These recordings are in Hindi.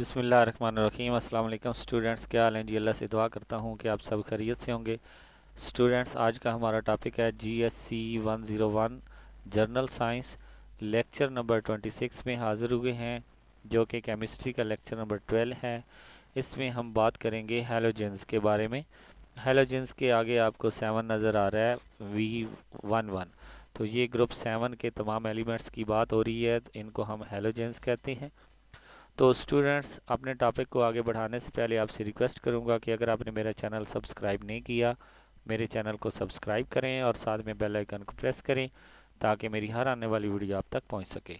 अस्सलाम वालेकुम स्टूडेंट्स क्या हाल हैं जी अल्लाह से दुआ करता हूँ कि आप सब खैरियत से होंगे स्टूडेंट्स आज का हमारा टॉपिक है G S C one zero one general science lecture number twenty six में हाज़िर हुए हैं जो कि केमिस्ट्री का लेक्चर नंबर ट्वेल्व है इसमें हम बात करेंगे हेलोजेंस के बारे में हेलोजेंस के आगे आपको सेवन नज़र आ रहा है वी वन वन तो ये ग्रुप सेवन के तमाम एलिमेंट्स की बात हो रही है तो इनको हम हेलोजेंस कहते हैं तो स्टूडेंट्स अपने टॉपिक को आगे बढ़ाने से पहले आपसे रिक्वेस्ट करूंगा कि अगर आपने मेरा चैनल सब्सक्राइब नहीं किया मेरे चैनल को सब्सक्राइब करें और साथ में बेल आइकन को प्रेस करें ताकि मेरी हर आने वाली वीडियो आप तक पहुंच सके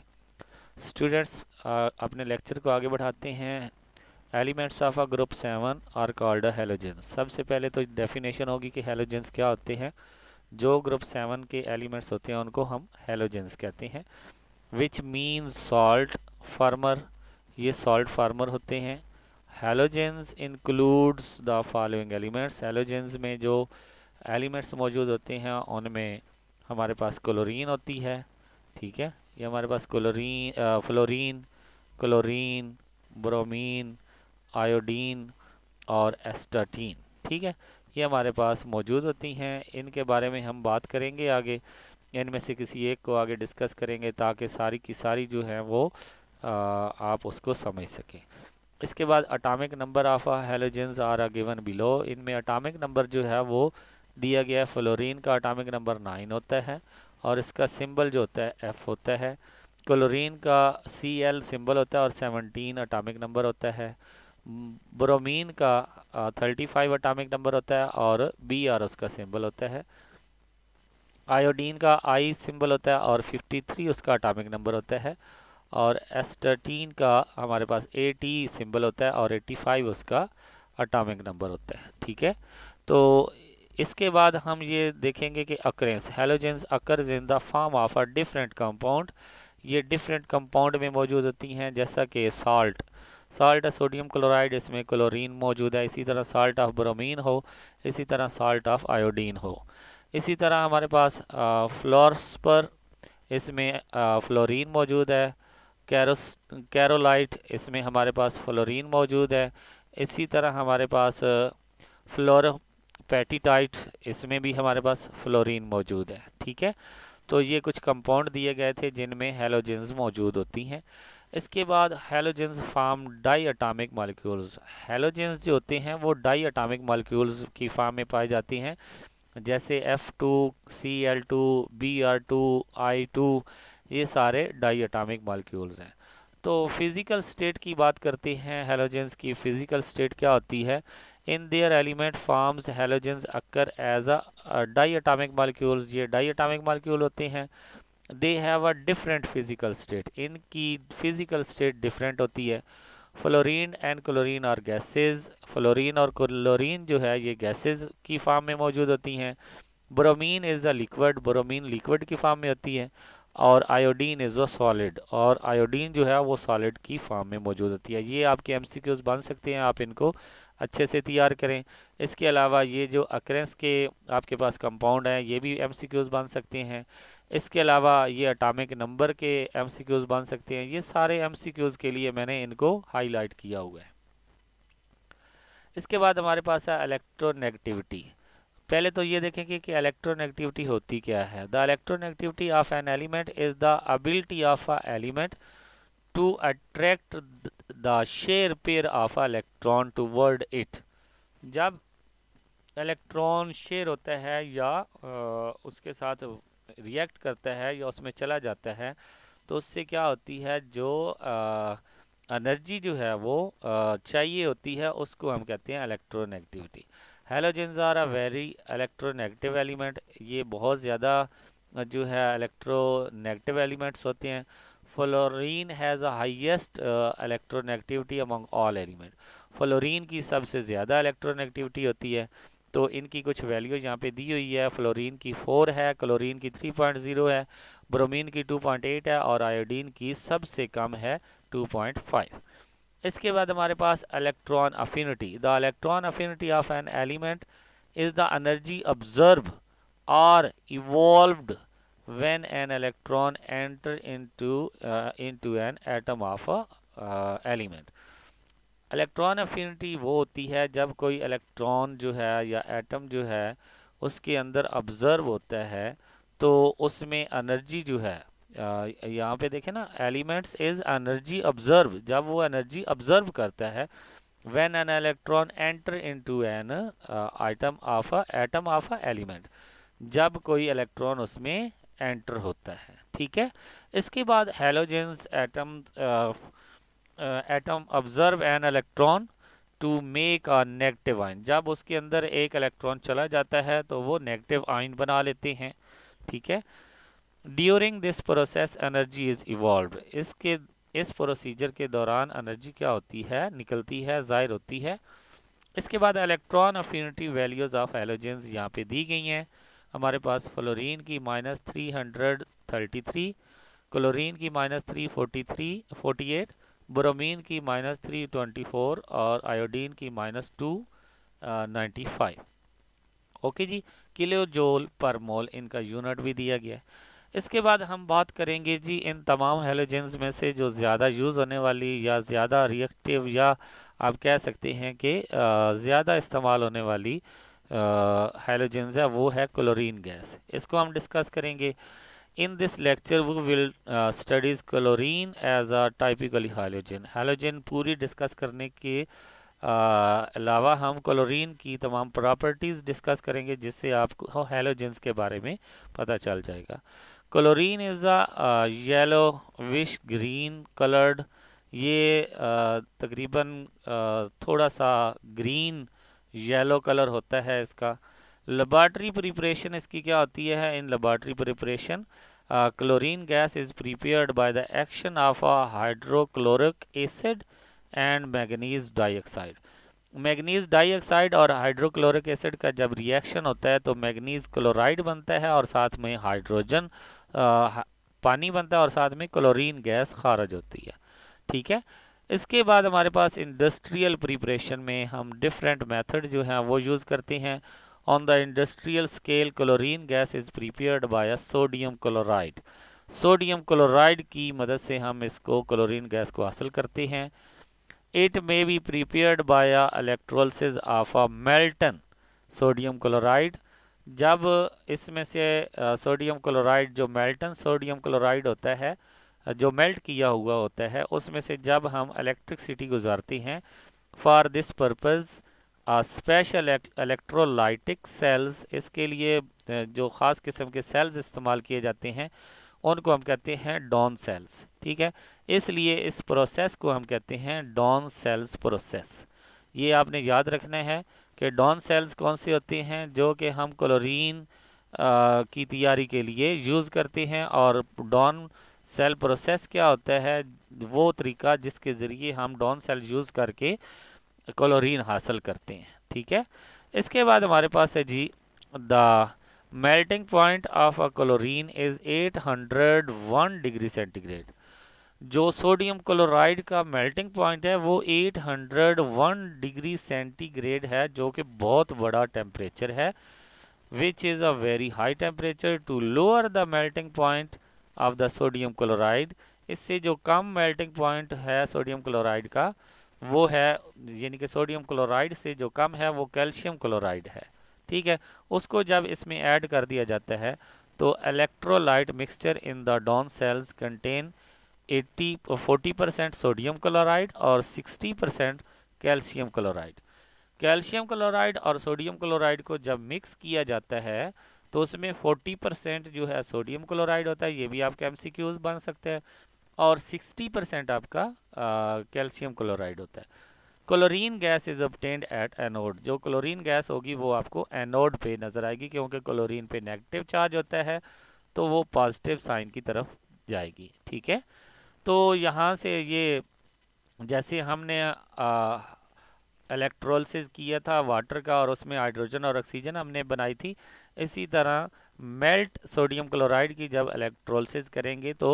स्टूडेंट्स अपने लेक्चर को आगे बढ़ाते हैं elements of a group seven are called halogens सबसे पहले तो डेफिनेशन होगी कि हेलोजेंस क्या होते हैं जो ग्रुप सेवन के एलिमेंट्स होते हैं उनको हम हेलोजेंस कहते हैं विच मीन सॉल्ट फार्मर ये सॉल्ट फार्मर होते हैं halogens includes the following elements halogens में जो एलिमेंट्स मौजूद होते हैं उनमें हमारे पास क्लोरीन होती है ठीक है ये हमारे पास chlorine fluorine chlorine bromine iodine और एस्टाटीन ठीक है ये हमारे पास मौजूद होती हैं इनके बारे में हम बात करेंगे आगे इनमें से किसी एक को आगे डिस्कस करेंगे ताकि सारी की सारी जो है वो आप उसको समझ सकें इसके बाद atomic number of halogens are a given below इनमें अटामिक नंबर जो है वो दिया गया है फ्लोरीन का अटामिक नंबर नाइन होता है और इसका सिंबल जो होता है एफ़ होता है क्लोरीन का सी एल सिम्बल होता है और सेवनटीन अटामिक नंबर होता है ब्रोमीन का थर्टी फाइव अटामिक नंबर होता है और बी आर उसका सिंबल होता है आयोडीन का आई सिंबल होता है और फिफ्टी थ्री उसका अटामिक नंबर होता है और थर्टीन का हमारे पास ए टी सिम्बल होता है और एट्टी फाइव उसका अटामिक नंबर होता है ठीक है तो इसके बाद हम ये देखेंगे कि occurrence halogens occurs in the form of a different compound ये डिफरेंट कंपाउंड में मौजूद होती हैं जैसा कि साल्ट साल्ट सोडियम क्लोराइड इसमें क्लोरीन मौजूद है इसी तरह साल्ट ऑफ ब्रोमीन हो इसी तरह साल्ट ऑफ आयोडीन हो इसी तरह हमारे पास फ्लोरस्पर इसमें फ्लोरीन मौजूद है कैरोस कैरोलाइट इसमें हमारे पास फ्लोरीन मौजूद है इसी तरह हमारे पास पैटीटाइट इसमें भी हमारे पास फ्लोरीन मौजूद है ठीक है तो ये कुछ कंपाउंड दिए गए थे जिनमें हेलोजेंस मौजूद होती हैं इसके बाद halogens form diatomic molecules halogens जो होते हैं वो डाई अटामिक मालिक्यूल्स की फार्म में पाई जाती हैं जैसे F two two C L B R two I two ये सारे डाई एटामिक मालिक्यूल्स हैं तो फिज़िकल स्टेट की बात करते हैं हेलोजेंस की फ़िज़िकल स्टेट क्या होती है in their element forms halogens occur as a diatomic molecules ये डाई एटामिक मालिक्यूल होते हैं they have a different physical state इनकी फ़िज़िकल स्टेट डिफरेंट होती है fluorine and chlorine are gases fluorine और क्लोरीन जो है ये गैसेस की फार्म में मौजूद होती हैं bromine is a liquid bromine liquid की फार्म में होती है और आयोडीन इज़ अ सॉलिड और आयोडीन जो है वो सॉलिड की फॉर्म में मौजूद होती है ये आपके एम बन सकते हैं आप इनको अच्छे से तैयार करें इसके अलावा ये जो अक्रेंस के आपके पास कंपाउंड हैं ये भी एम बन सकते हैं इसके अलावा ये अटामिक नंबर के एम बन सकते हैं ये सारे एम के लिए मैंने इनको हाईलाइट किया हुआ है इसके बाद हमारे पास है इलेक्ट्रोनेगेटिविटी पहले तो ये देखेंगे कि इलेक्ट्रोनेगेटिविटी होती क्या है the electronegativity of an element is the ability of a element to attract the share pair of a electron toward it जब इलेक्ट्रॉन शेयर होता है या उसके साथ रिएक्ट करता है या उसमें चला जाता है तो उससे क्या होती है जो एनर्जी जो है वो चाहिए होती है उसको हम कहते हैं electronegativity halogens are a very electronegative element ये बहुत ज़्यादा जो है इलेक्ट्रोनेगेटिव एलिमेंट्स होते हैं fluorine has a highest electronegativity among all element fluorine की सबसे ज़्यादा इलेक्ट्रोनेगेटिविटी होती है तो इनकी कुछ वैल्यू यहाँ पे दी हुई है फ्लोरीन की फोर है क्लोरीन की थ्री पॉइंट ज़ीरो है ब्रोमीन की टू पॉइंट एट है और आयोडीन की सबसे कम है टू पॉइंट फाइव इसके बाद हमारे पास electron affinity the electron affinity of an element is the energy absorbed or evolved when an electron enter into into an atom of element electron affinity वो होती है जब कोई इलेक्ट्रॉन जो है या एटम जो है उसके अंदर ऑब्जर्व होता है तो उसमें एनर्जी जो है यहाँ पे देखें ना एलिमेंट्स इज एनर्जी ऑब्जर्व जब वो एनर्जी ऑब्जर्व करता है when an electron enter into an atom of atom of element जब कोई इलेक्ट्रॉन उसमें एंटर होता है ठीक है इसके बाद halogens atom atom absorb an electron to make a negative ion जब उसके अंदर एक इलेक्ट्रॉन चला जाता है तो वो नेगेटिव आइन बना लेते हैं ठीक है during this process energy is evolve इसके इस प्रोसीजर के दौरान एनर्जी क्या होती है निकलती है ज़ाहिर होती है इसके बाद electron affinity values of halogens यहाँ पे दी गई हैं हमारे पास फ्लोरीन की minus three hundred thirty three chlorine की minus three forty three forty eight bromine की माइनस थ्री ट्वेंटी फोर और आयोडीन की minus two ninety five okay जी किलो जोल पर मोल इनका यूनिट भी दिया गया है इसके बाद हम बात करेंगे जी इन तमाम हेलोजेंस में से जो ज़्यादा यूज़ होने वाली या ज़्यादा रिएक्टिव या आप कह सकते हैं कि ज़्यादा इस्तेमाल होने वाली हेलोजेंस है वो है क्लोरीन गैस इसको हम डिस्कस करेंगे in this lecture we will studies chlorine as a typically halogen halogen पूरी डिस्कस करने के अलावा हम क्लोरीन की तमाम प्रॉपर्टीज़ डिस्कस करेंगे जिससे आपको हेलोजेंस के बारे में पता चल जाएगा chlorine is a wish green coloured ये uh, तकरीबन uh, थोड़ा सा ग्रीन येलो कलर होता है इसका लेबार्ट्री प्रिपरेशन इसकी क्या होती है in laboratory preparation chlorine gas is prepared by the action of a hydrochloric acid and manganese dioxide manganese dioxide और हाइड्रोक्लोरिक एसिड का जब रिएक्शन होता है तो मैगनीज क्लोराइड बनता है और साथ में हाइड्रोजन पानी बनता है और साथ में क्लोरीन गैस खारज होती है ठीक है इसके बाद हमारे पास इंडस्ट्रियल प्रिपरेशन में हम डिफरेंट मेथड जो हैं वो यूज़ करते हैं on the industrial scale chlorine gas is prepared by sodium chloride sodium chloride की मदद से हम इसको क्लोरीन गैस को हासिल करते हैं it may be prepared by electrolysis of a molten sodium chloride जब इसमें से सोडियम क्लोराइड जो मेल्टन सोडियम क्लोराइड होता है जो मेल्ट किया हुआ होता है उसमें से जब हम इलेक्ट्रिकसिटी गुजारती हैं for this purpose special electrolytic cells इसके लिए जो ख़ास किस्म के सेल्स इस्तेमाल किए जाते हैं उनको हम कहते हैं डॉन सेल्स ठीक है इसलिए इस प्रोसेस को हम कहते हैं डॉन सेल्स प्रोसेस ये आपने याद रखना है कि डॉन सेल्स कौन सी होती हैं जो कि हम क्लोरीन की तैयारी के लिए यूज़ करते हैं और डॉन सेल प्रोसेस क्या होता है वो तरीका जिसके ज़रिए हम डॉन सेल यूज़ करके क्लोरीन हासिल करते हैं ठीक है इसके बाद हमारे पास है जी the melting point of a chlorine is 801 degree centigrade जो सोडियम क्लोराइड का मेल्टिंग पॉइंट है वो 801 डिग्री सेंटीग्रेड है जो कि बहुत बड़ा टेम्परेचर है which is a very high temperature to lower the melting point of the sodium chloride इससे जो कम मेल्टिंग पॉइंट है सोडियम क्लोराइड का वो है यानी कि सोडियम क्लोराइड से जो कम है वो कैल्शियम क्लोराइड है ठीक है उसको जब इसमें ऐड कर दिया जाता है तो electrolyte mixture in the Down cells contain eighty forty percent sodium chloride और sixty percent calcium chloride calcium chloride और सोडियम क्लोराइड को जब मिक्स किया जाता है तो उसमें फोर्टी परसेंट जो है सोडियम क्लोराइड होता है ये भी आपके एम बन सकते हैं और सिक्सटी परसेंट आपका कैल्शियम क्लोराइड होता है chlorine gas is obtained at anode जो क्लोरीन गैस होगी वो आपको एनोड पे नज़र आएगी क्योंकि क्लोरीन पे नेगेटिव चार्ज होता है तो वो पॉजिटिव साइन की तरफ जाएगी ठीक है तो यहाँ से ये जैसे हमने इलेक्ट्रोलिस किया था वाटर का और उसमें हाइड्रोजन और ऑक्सीजन हमने बनाई थी इसी तरह मेल्ट सोडियम क्लोराइड की जब इलेक्ट्रोलिस करेंगे तो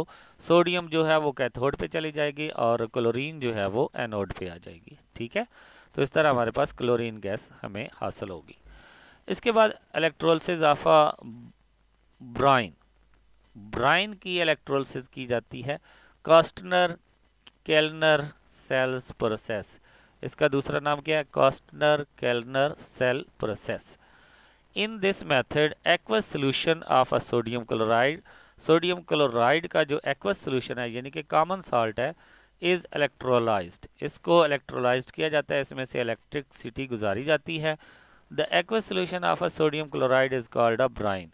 सोडियम जो है वो कैथोड पे चली जाएगी और क्लोरीन जो है वो एनोड पे आ जाएगी ठीक है तो इस तरह हमारे पास क्लोरीन गैस हमें हासिल होगी इसके बाद इलेक्ट्रोलिस आफा ब्राइन ब्राइन की इलेक्ट्रोलिस की जाती है कॉस्टनर कैलनर सेल्स प्रोसेस इसका दूसरा नाम क्या है Castner Kellner cell process in this method aqueous solution of a sodium chloride sodium chloride का जो एक्वस सॉल्यूशन है यानी कि कॉमन सॉल्ट है इज़ इलेक्ट्रोलाइज्ड इसको इलेक्ट्रोलाइज्ड किया जाता है इसमें से सिटी गुजारी जाती है the aqueous solution of a sodium chloride is called a brine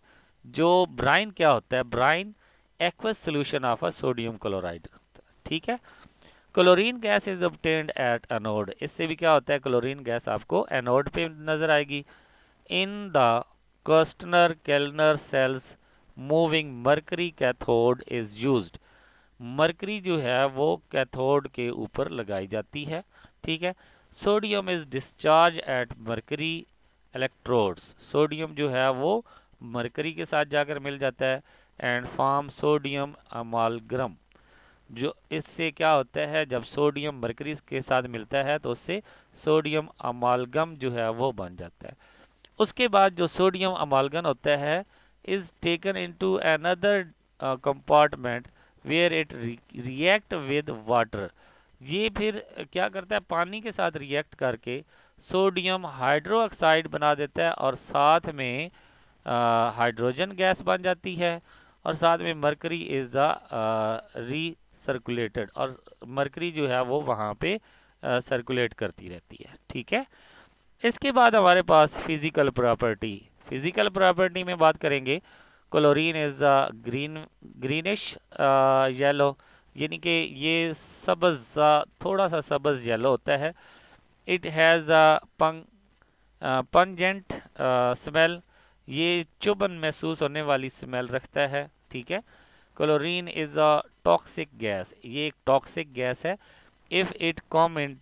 जो ब्राइन क्या होता है brine aqueous solution of a sodium chloride ठीक है chlorine gas is obtained at anode इससे भी क्या होता है क्लोरीन गैस आपको एनोड पे नजर आएगी in the Castner Kellner cells moving mercury cathode is used mercury जो है वो कैथोड के ऊपर लगाई जाती है ठीक है sodium is discharge at mercury electrodes sodium जो है वो मरकरी के साथ जाकर मिल जाता है एंड फॉर्म सोडियम अमालग्रम जो इससे क्या होता है जब सोडियम मरकरी के साथ मिलता है तो उससे सोडियम अमालगम जो है वो बन जाता है उसके बाद जो सोडियम अमालगन होता है is taken into another compartment where it react with water ये फिर uh, क्या करता है पानी के साथ रिएक्ट करके सोडियम हाइड्रोक्साइड बना देता है और साथ में हाइड्रोजन uh, गैस बन जाती है और साथ में mercury is the recirculated और मरकरी जो है वो वहाँ पे सर्कुलेट uh, करती रहती है ठीक है इसके बाद हमारे पास फिज़िकल प्रॉपर्टी फिज़िकल प्रॉपर्टी में बात करेंगे chlorine is the green greenish yellow यानी कि ये सब्ज़ uh, थोड़ा सा सब्ज़ येलो होता है इट हैज़ अ पंग पंजेंट स्मेल ये चुभन महसूस होने वाली स्मेल रखता है ठीक है chlorine is a toxic gas ये एक टॉक्सिक गैस है if it come in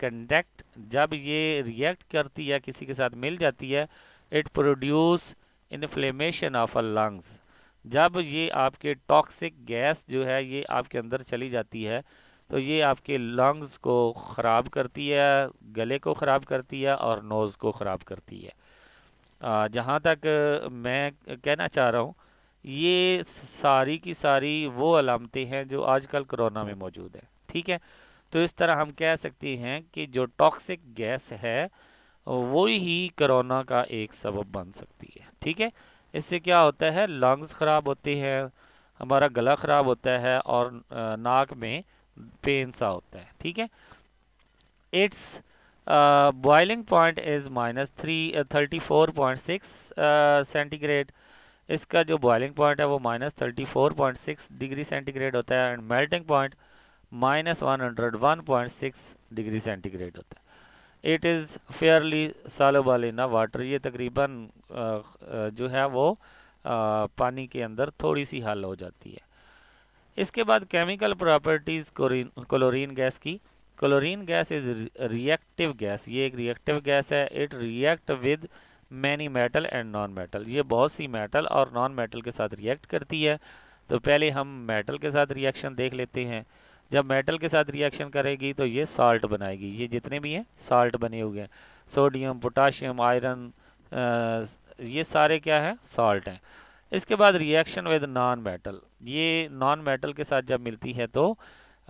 contact जब ये रिएक्ट करती है किसी के साथ मिल जाती है it produce inflammation of a lungs जब ये आपके टॉक्सिक गैस जो है ये आपके अंदर चली जाती है तो ये आपके लंग्स को ख़राब करती है गले को ख़राब करती है और नोज़ को ख़राब करती है जहाँ तक मैं कहना चाह रहा हूँ ये सारी की सारी वो अलामतें हैं जो आजकल कोरोना में मौजूद है ठीक है तो इस तरह हम कह सकते हैं कि जो टॉक्सिक गैस है वो ही कोरोना का एक सबब बन सकती है ठीक है इससे क्या होता है लंग्स ख़राब होते हैं हमारा गला ख़राब होता है और नाक में पेन सा होता है ठीक है it's boiling point is minus three thirty four point six centigrade इसका जो बॉइलिंग पॉइंट है वो minus thirty four point six degree centigrade होता है and melting point minus one hundred one point six degree centigrade होता है it is fairly soluble in water ये तकरीबन uh, uh, जो है वो uh, पानी के अंदर थोड़ी सी हल हो जाती है इसके बाद केमिकल प्रॉपर्टीज़ क्लोरीन गैस की chlorine gas is reactive gas ये एक रिएक्टिव गैस है it react with many metal and non metal ये बहुत सी मेटल और नॉन मेटल के साथ रिएक्ट करती है तो पहले हम मेटल के साथ रिएक्शन देख लेते हैं जब मेटल के साथ रिएक्शन करेगी तो ये साल्ट बनाएगी ये जितने भी हैं साल्ट बने हुए हैं सोडियम पोटाशियम आयरन ये सारे क्या हैं साल्ट हैं इसके बाद रिएक्शन विद नॉन मेटल ये नॉन मेटल के साथ जब मिलती है तो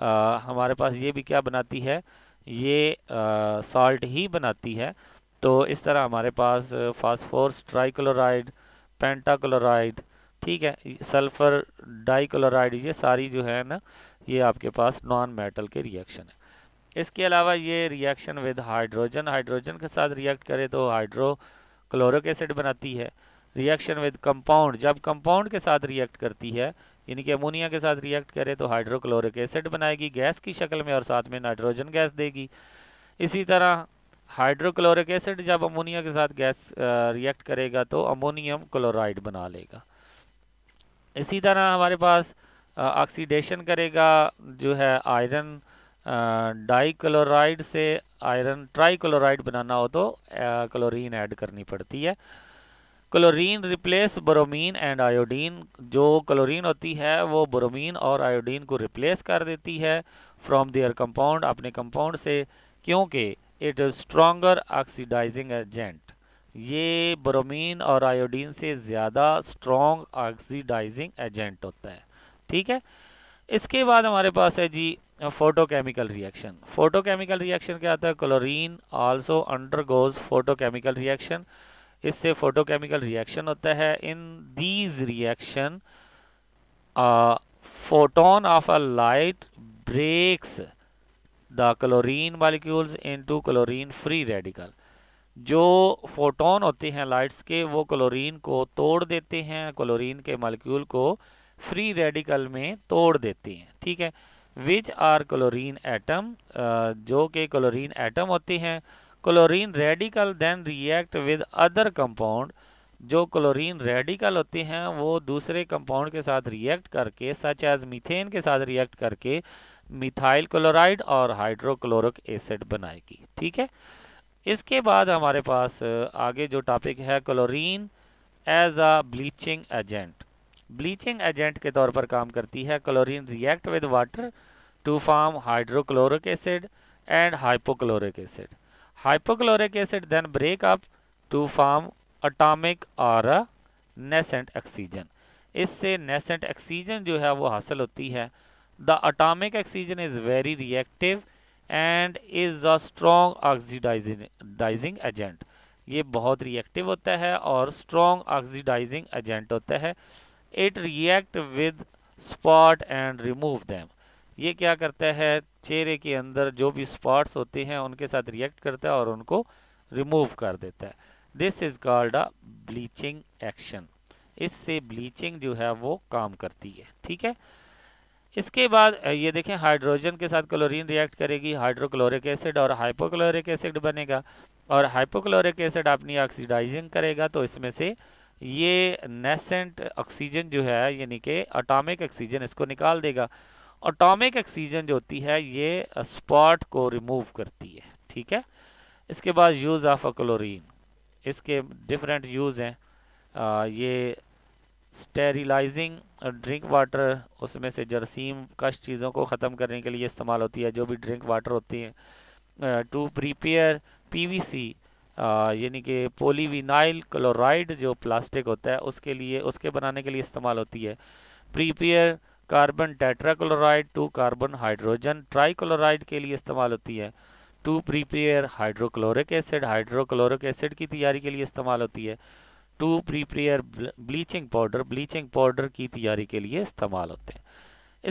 आ, हमारे पास ये भी क्या बनाती है ये सॉल्ट ही बनाती है तो इस तरह हमारे पास फास्फोर्स ट्राईक्लोराइड पेंटाक्लोराइड ठीक है सल्फ़र डाईक्लोराइड ये सारी जो है ना ये आपके पास नॉन मेटल के रिएक्शन है इसके अलावा ये रिएक्शन विद हाइड्रोजन हाइड्रोजन के साथ रिएक्ट करे तो हाइड्रो क्लोरिक एसिड बनाती है रिएक्शन विद कंपाउंड जब कंपाउंड के साथ रिएक्ट करती है यानी कि अमोनिया के साथ रिएक्ट करे तो हाइड्रोक्लोरिक एसिड बनाएगी गैस की शक्ल में और साथ में नाइट्रोजन गैस देगी इसी तरह हाइड्रोक्लोरिक एसिड जब अमोनिया के साथ गैस रिएक्ट करेगा तो अमोनियम क्लोराइड बना लेगा इसी तरह हमारे पास ऑक्सीडेशन करेगा जो है आयरन डाईक्लोराइड से आयरन ट्राई क्लोराइड बनाना हो तो क्लोरीन ऐड करनी पड़ती है chlorine replace bromine and iodine जो क्लोरीन होती है वो ब्रोमीन और आयोडीन को रिप्लेस कर देती है फ्रॉम दियर कंपाउंड अपने कंपाउंड से क्योंकि it is stronger oxidising agent ये ब्रोमीन और आयोडीन से ज़्यादा स्ट्रॉन्ग ऑक्सीडाइजिंग एजेंट होता है ठीक है इसके बाद हमारे पास है जी फोटोकेमिकल रिएक्शन फोटोकेमिकल रिएक्शन क्या होता है chlorine also undergoes photochemical reaction इससे फोटोकेमिकल रिएक्शन होता है in these reaction photon of a light breaks the chlorine molecules into chlorine free radical जो फोटोन होते हैं लाइट्स के वो क्लोरीन को तोड़ देते हैं क्लोरीन के मालिक्यूल को फ्री रेडिकल में तोड़ देते हैं ठीक है विच आर क्लोरीन एटम जो कि क्लोरीन एटम होते हैं chlorine radical then react with other compound जो क्लोरीन रेडिकल होते हैं वो दूसरे कंपाउंड के साथ रिएक्ट करके सच एज मीथेन के साथ रिएक्ट करके मिथाइल क्लोराइड और हाइड्रोक्लोरिक एसिड बनाएगी ठीक है इसके बाद हमारे पास आगे जो टॉपिक है chlorine as a bleaching agent bleaching agent के तौर पर काम करती है chlorine react with water to form hydrochloric acid and hypochloric acid hypochloric acid then break up to form atomic और नेसेंट ऑक्सीजन इससे नेसेंट ऑक्सीजन जो है वो हासिल होती है the atomic oxygen is very reactive and is a strong oxidising agent ये बहुत रिएक्टिव होता है और स्ट्रॉन्ग ऑक्सीडाइजिंग एजेंट होता है it react with spot and remove them ये क्या करता है चेहरे के अंदर जो भी स्पॉट्स होते हैं उनके साथ रिएक्ट करता है और उनको रिमूव कर देता है this is called a bleaching action इससे ब्लीचिंग जो है वो काम करती है ठीक है इसके बाद ये देखें हाइड्रोजन के साथ क्लोरीन रिएक्ट करेगी हाइड्रोक्लोरिक एसिड और हाइपोक्लोरिक एसिड बनेगा और हाइपोक्लोरिक एसिड अपनी ऑक्सीडाइजिंग करेगा तो इसमें से ये नेसेंट ऑक्सीजन जो है यानी कि अटामिक ऑक्सीजन इसको निकाल देगा ऑटोमिक ऑक्सीजन जो होती है ये स्पॉट uh, को रिमूव करती है ठीक है इसके बाद यूज़ ऑफ अ क्लोरिन इसके डिफरेंट यूज़ हैं uh, ये स्टेरिलाइजिंग ड्रिंक वाटर उसमें से जरसीम कश चीज़ों को ख़त्म करने के लिए इस्तेमाल होती है जो भी ड्रिंक वाटर होती हैं टू प्रीपेयर पीवीसी यानी कि पोलीविनाइल क्लोराइड जो प्लास्टिक होता है उसके लिए उसके बनाने के लिए इस्तेमाल होती है prepare carbon tetrachloride to carbon hydrogen trichloride के लिए इस्तेमाल होती है to prepare hydrochloric acid hydrochloric acid की तैयारी के लिए इस्तेमाल होती है to prepare bleaching powder bleaching powder की तैयारी के लिए इस्तेमाल होते हैं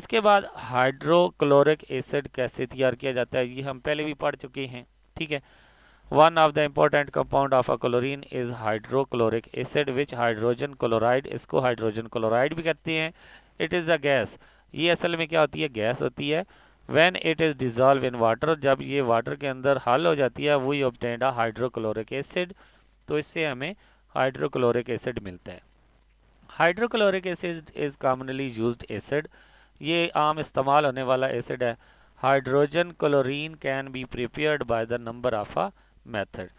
इसके बाद हाइड्रोक्लोरिक एसिड कैसे तैयार किया जाता है ये हम पहले भी पढ़ चुके हैं ठीक है one of the important compound of a chlorine is hydrochloric acid which hydrogen chloride इसको हाइड्रोजन क्लोराइड भी कहते हैं इट इज़ अ गैस ये असल में क्या होती है गैस होती है when it is dissolve in water जब ये वाटर के अंदर हल हो जाती है वही ऑबटेंड आ हाइड्रोक्लोरिक एसिड तो इससे हमें हाइड्रोक्लोरिक एसिड मिलता है hydrochloric acid is commonly use acid ये आम इस्तेमाल होने वाला एसिड है hydrogen chlorine can be prepared by the number of a method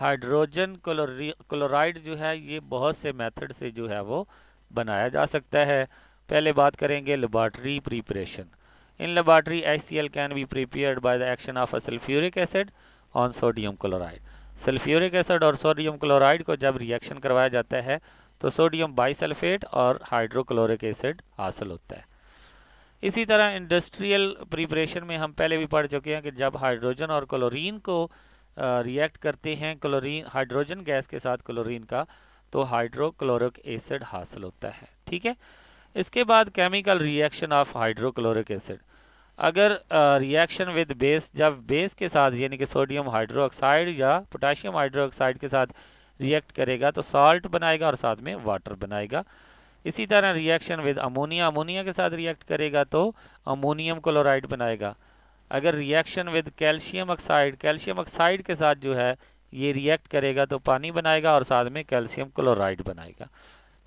hydrogen क्लोरी क्लोराइड जो है ये बहुत से मेथड से जो है वो बनाया जा सकता है पहले बात करेंगे laboratory preparation in laboratory H C L can be prepare by the action of a sulphuric acid on sodium chloride sulphuric acid और सोडियम क्लोराइड को जब रिएक्शन करवाया जाता है तो सोडियम बाइसल्फेट और हाइड्रोक्लोरिक एसिड हासिल होता है इसी तरह इंडस्ट्रियल प्रिपरेशन में हम पहले भी पढ़ चुके हैं कि जब हाइड्रोजन और क्लोरीन को रिएक्ट करते हैं क्लोरीन हाइड्रोजन गैस के साथ क्लोरीन का तो हाइड्रोक्लोरिक एसिड हासिल होता है ठीक है इसके बाद chemical reaction of hydrochloric acid अगर रिएक्शन विद बेस जब बेस के साथ यानी कि सोडियम हाइड्रोक्साइड या पोटाशियम हाइड्रोक्साइड के साथ रिएक्ट करेगा तो साल्ट बनाएगा और साथ में वाटर बनाएगा इसी तरह रिएक्शन विद अमोनिया अमोनिया के साथ रिएक्ट करेगा तो अमोनियम क्लोराइड बनाएगा अगर reaction with calcium oxide calcium oxide के साथ जो है ये रिएक्ट करेगा तो पानी बनाएगा और साथ में कैल्शियम क्लोराइड बनाएगा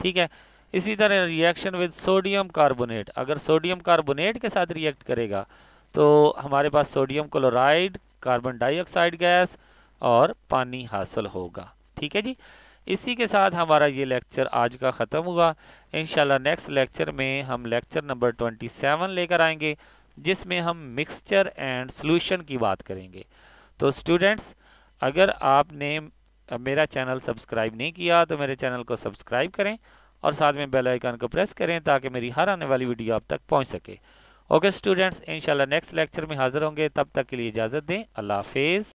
ठीक है इसी तरह रिएक्शन विद सोडियम कार्बोनेट अगर सोडियम कार्बोनेट के साथ रिएक्ट करेगा तो हमारे पास sodium chloride carbon dioxide gas और पानी हासिल होगा ठीक है जी इसी के साथ हमारा ये लेक्चर आज का ख़त्म हुआ इन नेक्स्ट लेक्चर में हम लेक्चर नंबर ट्वेंटी सेवन लेकर आएंगे जिसमें हम मिक्सचर एंड सॉल्यूशन की बात करेंगे तो स्टूडेंट्स अगर आपने मेरा चैनल सब्सक्राइब नहीं किया तो मेरे चैनल को सब्सक्राइब करें और साथ में बेल आइकन को प्रेस करें ताकि मेरी हर आने वाली वीडियो आप तक पहुंच सके ओके स्टूडेंट्स इंशाल्लाह नेक्स्ट लेक्चर में हाजिर होंगे तब तक के लिए इजाज़त दें अल्लाह हाफिज़